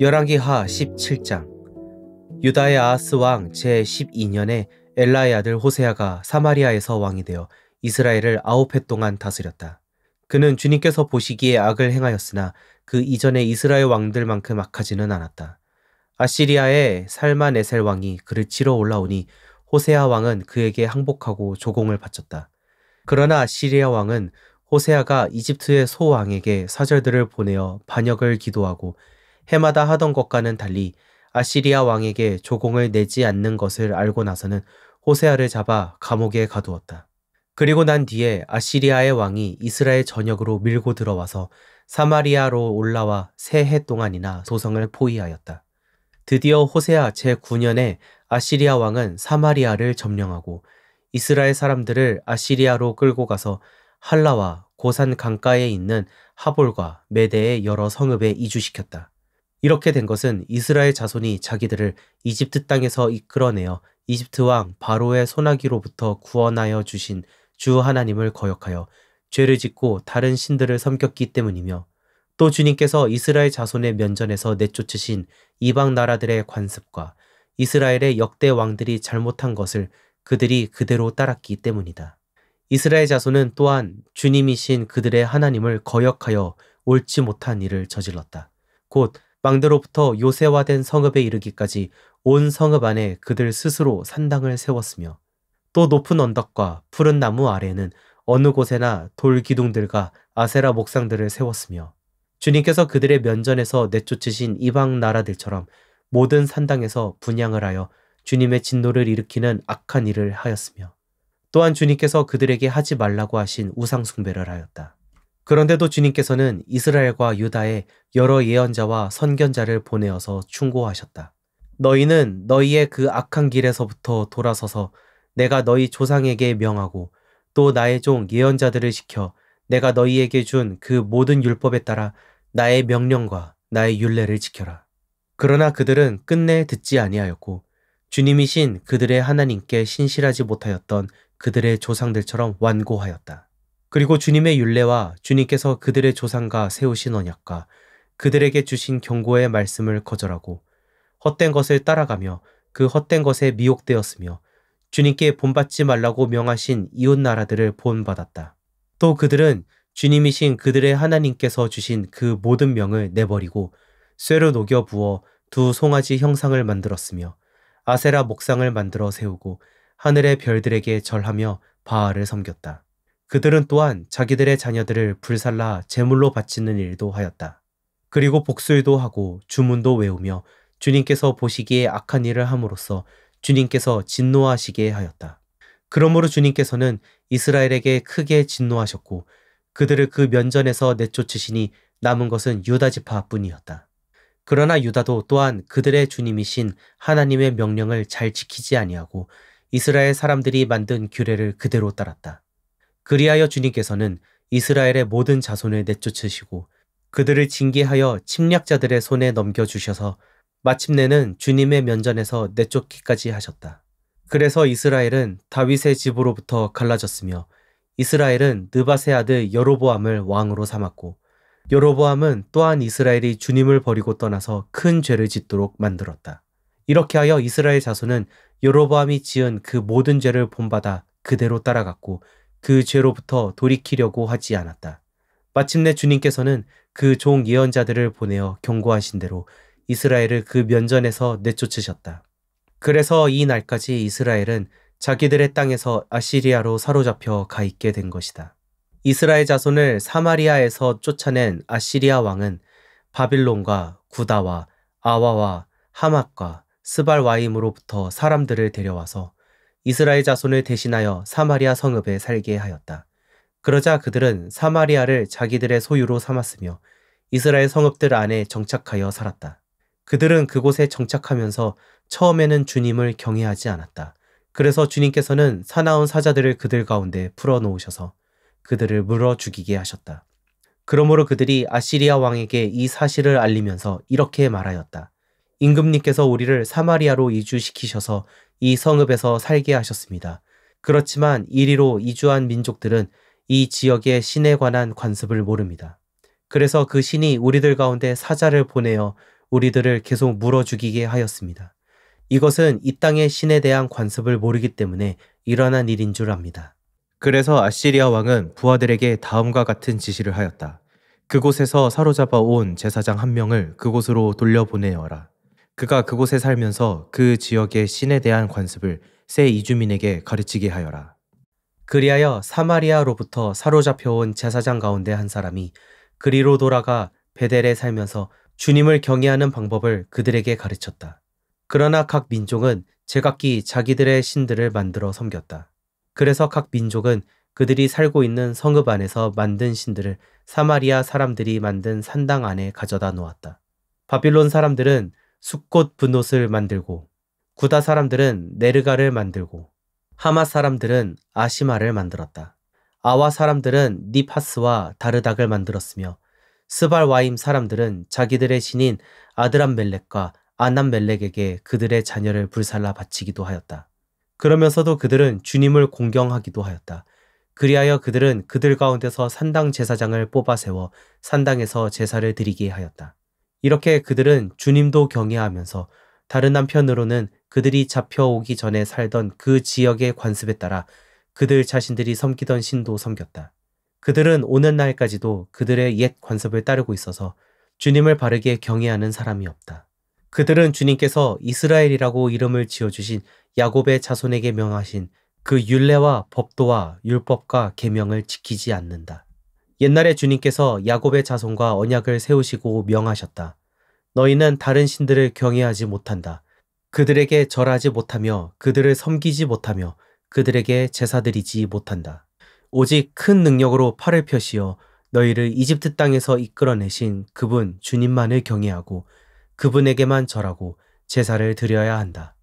열왕기하 17장 유다의 아하스 왕 제12년에 엘라의 아들 호세아가 사마리아에서 왕이 되어 이스라엘을 아홉 해 동안 다스렸다. 그는 주님께서 보시기에 악을 행하였으나 그 이전의 이스라엘 왕들만큼 악하지는 않았다. 아시리아의 살만에셀 왕이 그를 치러 올라오니 호세아 왕은 그에게 항복하고 조공을 바쳤다. 그러나 아시리아 왕은 호세아가 이집트의 소왕에게 사절들을 보내어 반역을 기도하고 해마다 하던 것과는 달리 아시리아 왕에게 조공을 내지 않는 것을 알고 나서는 호세아를 잡아 감옥에 가두었다. 그리고 난 뒤에 아시리아의 왕이 이스라엘 전역으로 밀고 들어와서 사마리아로 올라와 세 해 동안이나 도성을 포위하였다. 드디어 호세아 제9년에 아시리아 왕은 사마리아를 점령하고 이스라엘 사람들을 아시리아로 끌고 가서 한라와 고산 강가에 있는 하볼과 메대의 여러 성읍에 이주시켰다. 이렇게 된 것은 이스라엘 자손이 자기들을 이집트 땅에서 이끌어내어 이집트 왕 바로의 소나기로부터 구원하여 주신 주 하나님을 거역하여 죄를 짓고 다른 신들을 섬겼기 때문이며 또 주님께서 이스라엘 자손의 면전에서 내쫓으신 이방 나라들의 관습과 이스라엘의 역대 왕들이 잘못한 것을 그들이 그대로 따랐기 때문이다. 이스라엘 자손은 또한 주님이신 그들의 하나님을 거역하여 옳지 못한 일을 저질렀다. 곧망대로부터 요새화된 성읍에 이르기까지 온 성읍 안에 그들 스스로 산당을 세웠으며 또 높은 언덕과 푸른 나무 아래는 에 어느 곳에나 돌 기둥들과 아세라 목상들을 세웠으며 주님께서 그들의 면전에서 내쫓으신 이방 나라들처럼 모든 산당에서 분양을 하여 주님의 진노를 일으키는 악한 일을 하였으며 또한 주님께서 그들에게 하지 말라고 하신 우상숭배를 하였다. 그런데도 주님께서는 이스라엘과 유다에 여러 예언자와 선견자를 보내어서 충고하셨다. 너희는 너희의 그 악한 길에서부터 돌아서서 내가 너희 조상에게 명하고 또 나의 종 예언자들을 시켜 내가 너희에게 준 그 모든 율법에 따라 나의 명령과 나의 율례를 지켜라. 그러나 그들은 끝내 듣지 아니하였고 주님이신 그들의 하나님께 신실하지 못하였던 그들의 조상들처럼 완고하였다. 그리고 주님의 윤례와 주님께서 그들의 조상과 세우신 언약과 그들에게 주신 경고의 말씀을 거절하고 헛된 것을 따라가며 그 헛된 것에 미혹되었으며 주님께 본받지 말라고 명하신 이웃 나라들을 본받았다. 또 그들은 주님이신 그들의 하나님께서 주신 그 모든 명을 내버리고 쇠로 녹여 부어 두 송아지 형상을 만들었으며 아세라 목상을 만들어 세우고 하늘의 별들에게 절하며 바알을 섬겼다. 그들은 또한 자기들의 자녀들을 불살라 제물로 바치는 일도 하였다. 그리고 복술도 하고 주문도 외우며 주님께서 보시기에 악한 일을 함으로써 주님께서 진노하시게 하였다. 그러므로 주님께서는 이스라엘에게 크게 진노하셨고 그들을 그 면전에서 내쫓으시니 남은 것은 유다 지파뿐이었다. 그러나 유다도 또한 그들의 주님이신 하나님의 명령을 잘 지키지 아니하고 이스라엘 사람들이 만든 규례를 그대로 따랐다. 그리하여 주님께서는 이스라엘의 모든 자손을 내쫓으시고 그들을 징계하여 침략자들의 손에 넘겨주셔서 마침내는 주님의 면전에서 내쫓기까지 하셨다. 그래서 이스라엘은 다윗의 집으로부터 갈라졌으며 이스라엘은 느바세 아들 여로보암을 왕으로 삼았고 여로보암은 또한 이스라엘이 주님을 버리고 떠나서 큰 죄를 짓도록 만들었다. 이렇게 하여 이스라엘 자손은 여로보암이 지은 그 모든 죄를 본받아 그대로 따라갔고 그 죄로부터 돌이키려고 하지 않았다. 마침내 주님께서는 그 종 예언자들을 보내어 경고하신 대로 이스라엘을 그 면전에서 내쫓으셨다. 그래서 이 날까지 이스라엘은 자기들의 땅에서 아시리아로 사로잡혀 가 있게 된 것이다. 이스라엘 자손을 사마리아에서 쫓아낸 아시리아 왕은 바빌론과 구다와 아와와 하막과 스발와임으로부터 사람들을 데려와서 이스라엘 자손을 대신하여 사마리아 성읍에 살게 하였다. 그러자 그들은 사마리아를 자기들의 소유로 삼았으며 이스라엘 성읍들 안에 정착하여 살았다. 그들은 그곳에 정착하면서 처음에는 주님을 경외하지 않았다. 그래서 주님께서는 사나운 사자들을 그들 가운데 풀어놓으셔서 그들을 물어 죽이게 하셨다. 그러므로 그들이 아시리아 왕에게 이 사실을 알리면서 이렇게 말하였다. 임금님께서 우리를 사마리아로 이주시키셔서 이 성읍에서 살게 하셨습니다. 그렇지만 이리로 이주한 민족들은 이 지역의 신에 관한 관습을 모릅니다. 그래서 그 신이 우리들 가운데 사자를 보내어 우리들을 계속 물어 죽이게 하였습니다. 이것은 이 땅의 신에 대한 관습을 모르기 때문에 일어난 일인 줄 압니다. 그래서 아시리아 왕은 부하들에게 다음과 같은 지시를 하였다. 그곳에서 사로잡아 온 제사장 한 명을 그곳으로 돌려보내어라. 그가 그곳에 살면서 그 지역의 신에 대한 관습을 새 이주민에게 가르치게 하여라. 그리하여 사마리아로부터 사로잡혀온 제사장 가운데 한 사람이 그리로 돌아가 베델에 살면서 주님을 경외하는 방법을 그들에게 가르쳤다. 그러나 각 민족은 제각기 자기들의 신들을 만들어 섬겼다. 그래서 각 민족은 그들이 살고 있는 성읍 안에서 만든 신들을 사마리아 사람들이 만든 산당 안에 가져다 놓았다. 바빌론 사람들은 수꽃 분옷을 만들고 구다 사람들은 네르가를 만들고 하마 사람들은 아시마를 만들었다. 아와 사람들은 니파스와 다르닥을 만들었으며 스발와임 사람들은 자기들의 신인 아드람멜렉과 아남멜렉에게 그들의 자녀를 불살라 바치기도 하였다. 그러면서도 그들은 주님을 공경하기도 하였다. 그리하여 그들은 그들 가운데서 산당 제사장을 뽑아 세워 산당에서 제사를 드리게 하였다. 이렇게 그들은 주님도 경외하면서 다른 한편으로는 그들이 잡혀오기 전에 살던 그 지역의 관습에 따라 그들 자신들이 섬기던 신도 섬겼다. 그들은 오는 날까지도 그들의 옛 관습을 따르고 있어서 주님을 바르게 경외하는 사람이 없다. 그들은 주님께서 이스라엘이라고 이름을 지어주신 야곱의 자손에게 명하신 그 율례와 법도와 율법과 계명을 지키지 않는다. 옛날에 주님께서 야곱의 자손과 언약을 세우시고 명하셨다. 너희는 다른 신들을 경외하지 못한다. 그들에게 절하지 못하며 그들을 섬기지 못하며 그들에게 제사드리지 못한다. 오직 큰 능력으로 팔을 펴시어 너희를 이집트 땅에서 이끌어내신 그분 주님만을 경외하고 그분에게만 절하고 제사를 드려야 한다.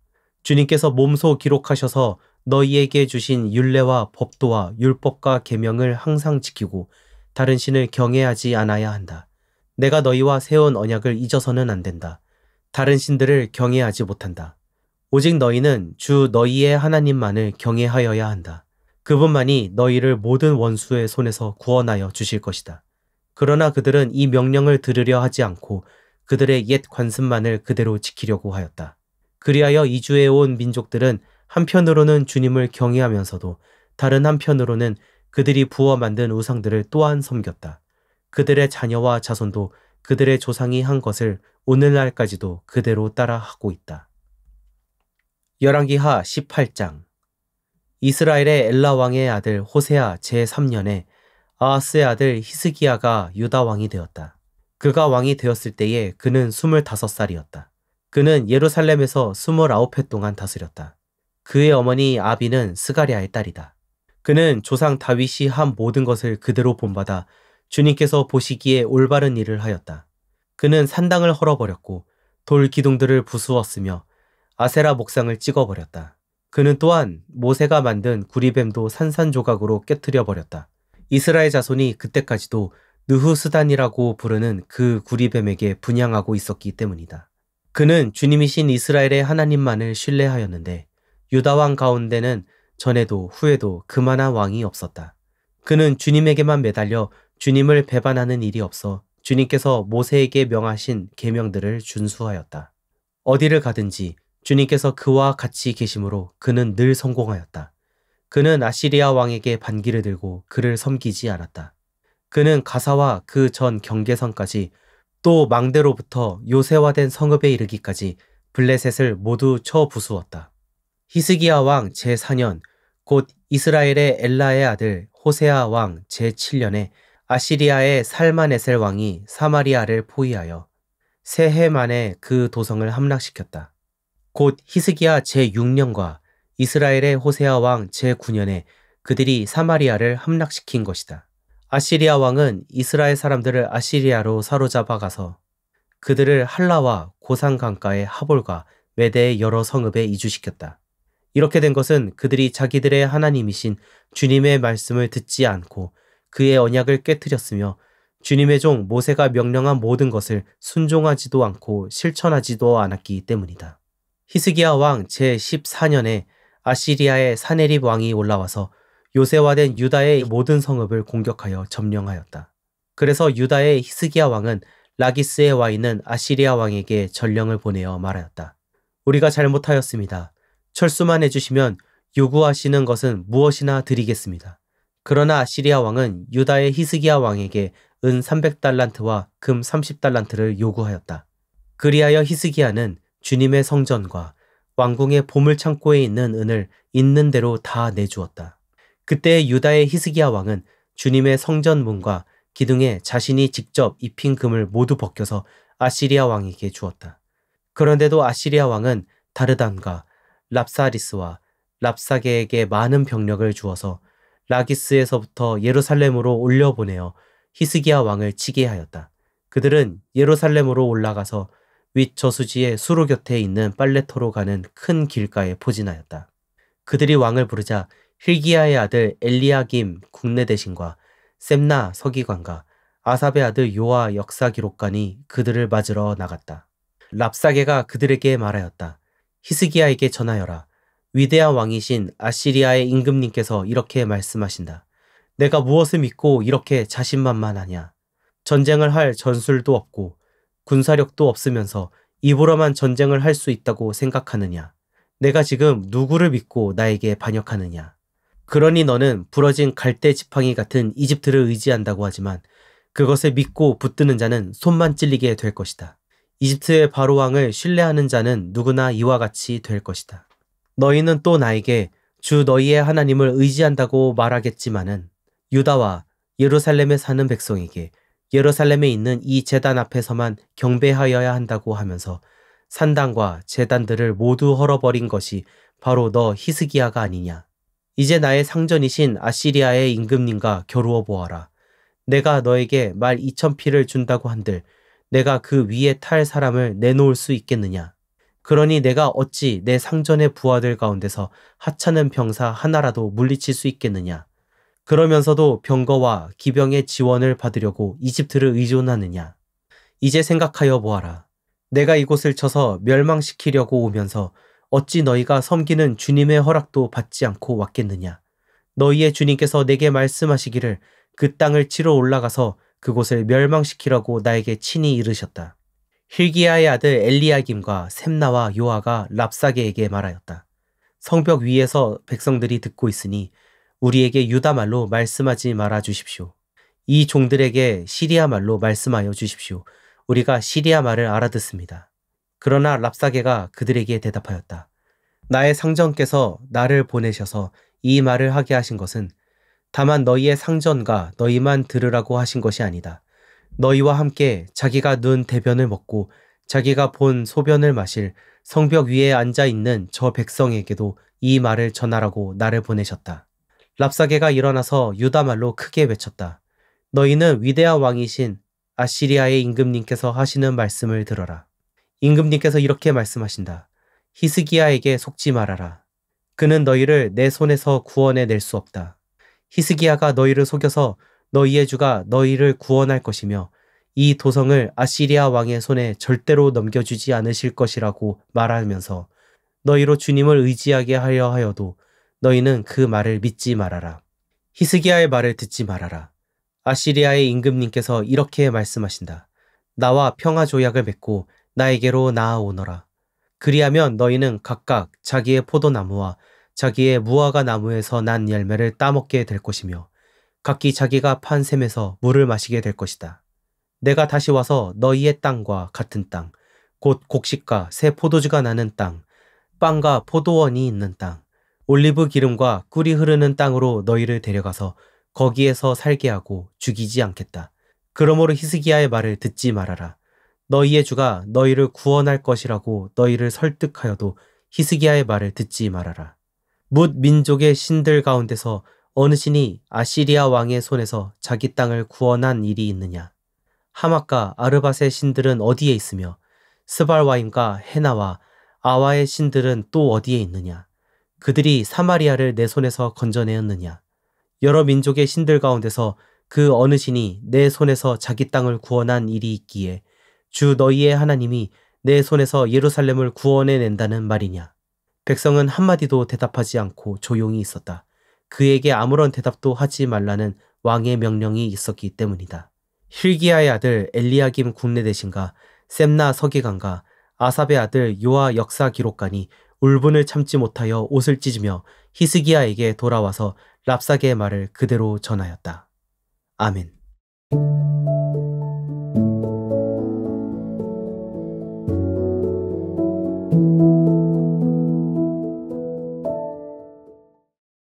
주님께서 몸소 기록하셔서 너희에게 주신 율례와 법도와 율법과 계명을 항상 지키고 다른 신을 경외하지 않아야 한다. 내가 너희와 세운 언약을 잊어서는 안 된다. 다른 신들을 경외하지 못한다. 오직 너희는 주 너희의 하나님만을 경외하여야 한다. 그분만이 너희를 모든 원수의 손에서 구원하여 주실 것이다. 그러나 그들은 이 명령을 들으려 하지 않고 그들의 옛 관습만을 그대로 지키려고 하였다. 그리하여 이주해 온 민족들은 한편으로는 주님을 경외하면서도 다른 한편으로는 그들이 부어 만든 우상들을 또한 섬겼다. 그들의 자녀와 자손도 그들의 조상이 한 것을 오늘날까지도 그대로 따라하고 있다. 열왕기하 18장 이스라엘의 엘라 왕의 아들 호세아 제3년에 아하스의 아들 히스기야가 유다 왕이 되었다. 그가 왕이 되었을 때에 그는 25살이었다. 그는 예루살렘에서 29회 동안 다스렸다. 그의 어머니 아비는 스가리아의 딸이다. 그는 조상 다윗이 한 모든 것을 그대로 본받아 주님께서 보시기에 올바른 일을 하였다. 그는 산당을 헐어버렸고 돌 기둥들을 부수었으며 아세라 목상을 찍어버렸다. 그는 또한 모세가 만든 구리뱀도 산산조각으로 깨뜨려 버렸다. 이스라엘 자손이 그때까지도 느후수단이라고 부르는 그 구리뱀에게 분양하고 있었기 때문이다. 그는 주님이신 이스라엘의 하나님만을 신뢰하였는데 유다 왕 가운데는 전에도 후에도 그만한 왕이 없었다. 그는 주님에게만 매달려 주님을 배반하는 일이 없어 주님께서 모세에게 명하신 계명들을 준수하였다. 어디를 가든지 주님께서 그와 같이 계심으로 그는 늘 성공하였다. 그는 아시리아 왕에게 반기를 들고 그를 섬기지 않았다. 그는 가사와 그 전 경계선까지 또 망대로부터 요새화된 성읍에 이르기까지 블레셋을 모두 쳐부수었다. 히스기야 왕 제4년 곧 이스라엘의 엘라의 아들 호세아 왕 제7년에 아시리아의 살마네셀 왕이 사마리아를 포위하여 세 해 만에 그 도성을 함락시켰다. 곧 히스기야 제6년과 이스라엘의 호세아 왕 제9년에 그들이 사마리아를 함락시킨 것이다. 아시리아 왕은 이스라엘 사람들을 아시리아로 사로잡아 가서 그들을 한라와 고산 강가의 하볼과 메대의 여러 성읍에 이주시켰다. 이렇게 된 것은 그들이 자기들의 하나님이신 주님의 말씀을 듣지 않고 그의 언약을 깨뜨렸으며 주님의 종 모세가 명령한 모든 것을 순종하지도 않고 실천하지도 않았기 때문이다. 히스기야 왕 제14년에 아시리아의 사네립 왕이 올라와서 요새화된 유다의 모든 성읍을 공격하여 점령하였다. 그래서 유다의 히스기야 왕은 라기스의와인은 아시리아 왕에게 전령을 보내어 말하였다. 우리가 잘못하였습니다. 철수만 해주시면 요구하시는 것은 무엇이나 드리겠습니다. 그러나 아시리아 왕은 유다의 히스기야 왕에게 은 300달란트와 금 30달란트를 요구하였다. 그리하여 히스기야는 주님의 성전과 왕궁의 보물 창고에 있는 은을 있는 대로 다 내주었다. 그때 유다의 히스기야 왕은 주님의 성전 문과 기둥에 자신이 직접 입힌 금을 모두 벗겨서 아시리아 왕에게 주었다. 그런데도 아시리아 왕은 다르단과 랍사리스와 랍사게에게 많은 병력을 주어서 라기스에서부터 예루살렘으로 올려보내어 히스기야 왕을 치게 하였다. 그들은 예루살렘으로 올라가서 윗 저수지의 수로 곁에 있는 빨래터로 가는 큰 길가에 포진하였다. 그들이 왕을 부르자 힐기야의 아들 엘리야김 국내 대신과 셈나 서기관과 아삽의 아들 요아 역사 기록관이 그들을 맞으러 나갔다. 랍사게가 그들에게 말하였다. 히스기야에게 전하여라. 위대한 왕이신 아시리아의 임금님께서 이렇게 말씀하신다. 내가 무엇을 믿고 이렇게 자신만만하냐. 전쟁을 할 전술도 없고 군사력도 없으면서 입으로만 전쟁을 할 수 있다고 생각하느냐. 내가 지금 누구를 믿고 나에게 반역하느냐. 그러니 너는 부러진 갈대 지팡이 같은 이집트를 의지한다고 하지만 그것을 믿고 붙드는 자는 손만 찔리게 될 것이다. 이집트의 바로 왕을 신뢰하는 자는 누구나 이와 같이 될 것이다. 너희는 또 나에게 주 너희의 하나님을 의지한다고 말하겠지만은 유다와 예루살렘에 사는 백성에게 예루살렘에 있는 이 재단 앞에서만 경배하여야 한다고 하면서 산당과 재단들을 모두 헐어버린 것이 바로 너 히스기야가 아니냐. 이제 나의 상전이신 아시리아의 임금님과 겨루어 보아라. 내가 너에게 말2천 피를 준다고 한들 내가 그 위에 탈 사람을 내놓을 수 있겠느냐. 그러니 내가 어찌 내 상전의 부하들 가운데서 하찮은 병사 하나라도 물리칠 수 있겠느냐. 그러면서도 병거와 기병의 지원을 받으려고 이집트를 의존하느냐. 이제 생각하여 보아라. 내가 이곳을 쳐서 멸망시키려고 오면서 어찌 너희가 섬기는 주님의 허락도 받지 않고 왔겠느냐. 너희의 주님께서 내게 말씀하시기를 그 땅을 치러 올라가서 그곳을 멸망시키라고 나에게 친히 이르셨다. 힐기야의 아들 엘리야김과 샘나와 요아가 랍사게에게 말하였다. 성벽 위에서 백성들이 듣고 있으니 우리에게 유다말로 말씀하지 말아 주십시오. 이 종들에게 시리아말로 말씀하여 주십시오. 우리가 시리아말을 알아듣습니다. 그러나 랍사게가 그들에게 대답하였다. 나의 상전께서 나를 보내셔서 이 말을 하게 하신 것은 다만 너희의 상전과 너희만 들으라고 하신 것이 아니다. 너희와 함께 자기가 눈 대변을 먹고 자기가 본 소변을 마실 성벽 위에 앉아 있는 저 백성에게도 이 말을 전하라고 나를 보내셨다. 랍사게가 일어나서 유다말로 크게 외쳤다. 너희는 위대한 왕이신 아시리아의 임금님께서 하시는 말씀을 들어라. 임금님께서 이렇게 말씀하신다. 히스기야에게 속지 말아라. 그는 너희를 내 손에서 구원해 낼 수 없다. 히스기야가 너희를 속여서 너희의 주가 너희를 구원할 것이며 이 도성을 아시리아 왕의 손에 절대로 넘겨주지 않으실 것이라고 말하면서 너희로 주님을 의지하게 하려 하여도 너희는 그 말을 믿지 말아라. 히스기야의 말을 듣지 말아라. 아시리아의 임금님께서 이렇게 말씀하신다. 나와 평화 조약을 맺고 나에게로 나아오너라. 그리하면 너희는 각각 자기의 포도나무와 자기의 무화과 나무에서 난 열매를 따먹게 될 것이며 각기 자기가 판 샘에서 물을 마시게 될 것이다. 내가 다시 와서 너희의 땅과 같은 땅, 곧 곡식과 새 포도주가 나는 땅, 빵과 포도원이 있는 땅, 올리브 기름과 꿀이 흐르는 땅으로 너희를 데려가서 거기에서 살게 하고 죽이지 않겠다. 그러므로 히스기야의 말을 듣지 말아라. 너희의 주가 너희를 구원할 것이라고 너희를 설득하여도 히스기야의 말을 듣지 말아라. 뭇 민족의 신들 가운데서 어느 신이 아시리아 왕의 손에서 자기 땅을 구원한 일이 있느냐? 하마과 아르밧의 신들은 어디에 있으며 스발와임과 헤나와 아와의 신들은 또 어디에 있느냐? 그들이 사마리아를 내 손에서 건져내었느냐? 여러 민족의 신들 가운데서 그 어느 신이 내 손에서 자기 땅을 구원한 일이 있기에 주 너희의 하나님이 내 손에서 예루살렘을 구원해 낸다는 말이냐? 백성은 한마디도 대답하지 않고 조용히 있었다. 그에게 아무런 대답도 하지 말라는 왕의 명령이 있었기 때문이다. 힐기야의 아들 엘리야김 국내대신과 셈나 서기관과 아삽의 아들 요아 역사 기록관이 울분을 참지 못하여 옷을 찢으며 히스기야에게 돌아와서 랍사게의 말을 그대로 전하였다. 아멘.